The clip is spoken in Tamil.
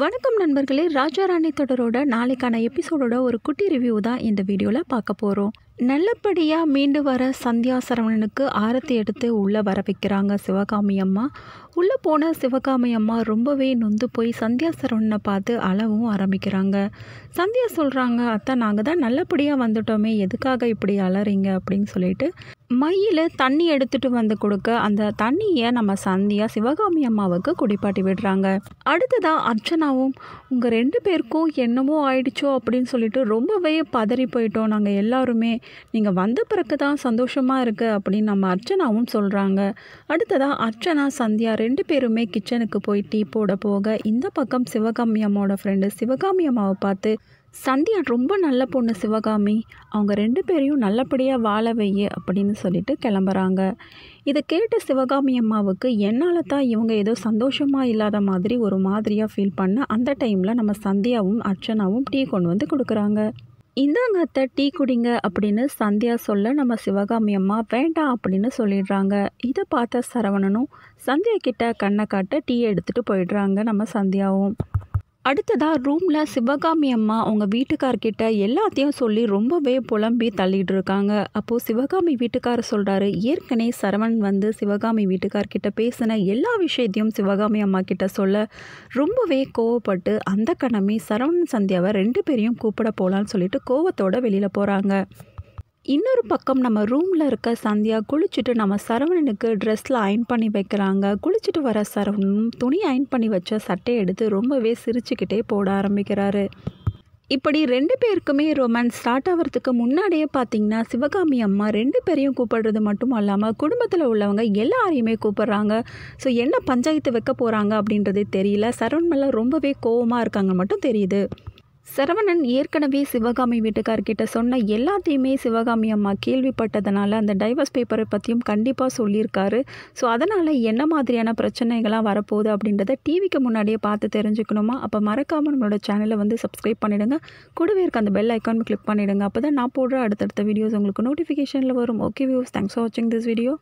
வணக்கம் நண்பர்களே ராஜா ராணி தொடரோட நாளைக்கான எபிசோடோட ஒரு குட்டி ரிவ்யூ தான் இந்த வீடியோவில் பார்க்க போகிறோம் நல்லபடியாக மீண்டு வர சந்தியா சரவணனுக்கு ஆரத்தி எடுத்து உள்ளே வர வைக்கிறாங்க சிவகாமி அம்மா உள்ளே போன சிவகாமி அம்மா ரொம்பவே நொந்து போய் சந்தியா சரவணனை பார்த்து அளவும் ஆரம்பிக்கிறாங்க சந்தியா சொல்கிறாங்க அத்தை நாங்கள் தான் நல்லபடியாக வந்துட்டோமே எதுக்காக இப்படி அலறீங்க அப்படின்னு சொல்லிட்டு மையில் தண்ணி எடுத்துகிட்டு வந்து கொடுக்க அந்த தண்ணியை நம்ம சந்தியா சிவகாமி அம்மாவுக்கு குடிப்பாட்டி விடுறாங்க அடுத்ததாக அர்ச்சனாவும் உங்கள் ரெண்டு பேருக்கும் என்னமோ ஆயிடுச்சோ அப்படின்னு சொல்லிட்டு ரொம்பவே பதறி போயிட்டோம் நாங்கள் எல்லாருமே நீங்கள் வந்த பிறகு தான் சந்தோஷமாக இருக்குது அப்படின்னு நம்ம அர்ச்சனாவும் சொல்கிறாங்க அடுத்ததாக அர்ச்சனா சந்தியா ரெண்டு பேருமே கிச்சனுக்கு போய் டீ போட போக இந்த பக்கம் சிவகாமி அம்மாவோட ஃப்ரெண்டு சிவகாமி அம்மாவை பார்த்து சந்தியா ரொம்ப நல்ல பொண்ணு சிவகாமி அவங்க ரெண்டு பேரையும் நல்லபடியாக வாழ வைய அப்படின்னு சொல்லிட்டு கிளம்புறாங்க இதை கேட்ட சிவகாமி அம்மாவுக்கு என்னால் தான் இவங்க ஏதோ சந்தோஷமாக இல்லாத மாதிரி ஒரு மாதிரியாக ஃபீல் பண்ண அந்த டைமில் நம்ம சந்தியாவும் அர்ச்சனாவும் டீ கொண்டு வந்து கொடுக்குறாங்க இந்தாங்க அத்தை டீ குடிங்க அப்படின்னு சந்தியா சொல்ல நம்ம சிவகாமி அம்மா வேண்டாம் அப்படின்னு சொல்லிடுறாங்க இதை பார்த்த சரவணனும் சந்தியா கிட்ட கண்ணை காட்ட டீ எடுத்துகிட்டு போயிடுறாங்க நம்ம சந்தியாவும் அடுத்ததாக ரூமில் சிவகாமி அம்மா அவங்க வீட்டுக்கார்கிட்ட எல்லாத்தையும் சொல்லி ரொம்பவே புலம்பி தள்ளிட்டு இருக்காங்க அப்போது சிவகாமி வீட்டுக்காரர் சொல்கிறாரு ஏற்கனவே சரவணன் வந்து சிவகாமி வீட்டுக்கார்கிட்ட பேசின எல்லா விஷயத்தையும் சிவகாமி அம்மா கிட்ட சொல்ல ரொம்பவே கோவப்பட்டு அந்த கணமே சரவணன் சந்தியாவை ரெண்டு பேரையும் கூப்பிட போகலான்னு சொல்லிட்டு கோவத்தோடு வெளியில் போகிறாங்க இன்னொரு பக்கம் நம்ம ரூமில் இருக்க சந்தியா குளிச்சுட்டு நம்ம சரவணனுக்கு ட்ரெஸ்ஸில் அயன் பண்ணி வைக்கிறாங்க குளிச்சுட்டு வர சரவணனும் துணி அயன் பண்ணி வச்ச சட்டையை எடுத்து ரொம்பவே சிரிச்சுக்கிட்டே போட ஆரம்பிக்கிறாரு இப்படி ரெண்டு பேருக்குமே ரொமான்ஸ் ஸ்டார்ட் ஆகிறதுக்கு முன்னாடியே பார்த்தீங்கன்னா சிவகாமி அம்மா ரெண்டு பேரையும் கூப்பிடுறது மட்டும் இல்லாமல் குடும்பத்தில் உள்ளவங்க எல்லாரையுமே கூப்பிடுறாங்க ஸோ என்ன பஞ்சாயத்து வைக்க போகிறாங்க அப்படின்றதே தெரியல சரவண்மெல்லாம் ரொம்பவே கோவமாக இருக்காங்க மட்டும் தெரியுது சரவணன் ஏற்கனவே சிவகாமி வீட்டுக்கார்கிட்ட சொன்ன எல்லாத்தையுமே சிவகாமி அம்மா கேள்விப்பட்டதுனால அந்த டைவர்ஸ் பேப்பரை பற்றியும் கண்டிப்பாக சொல்லியிருக்காரு ஸோ அதனால் என்ன மாதிரியான பிரச்சனைகளாக வரப்போகுது அப்படின்றத டிவிக்கு முன்னாடியே பார்த்து தெரிஞ்சுக்கணுமா அப்போ மறக்காமல் நம்மளோட சேனலை வந்து சப்ஸ்கிரைப் பண்ணிவிடுங்க கூடவே இருக்க அந்த பெல் ஐக்கான் கிளிக் பண்ணிவிடுங்க அப்போ தான் நான் போடுற அடுத்தடுத்த வீடியோஸ் உங்களுக்கு நோட்டிஃபிகேஷனில் வரும் ஓகே வியூஸ் தேங்க்ஸ் ஃபார் வாட்சிங் திஸ் வீடியோ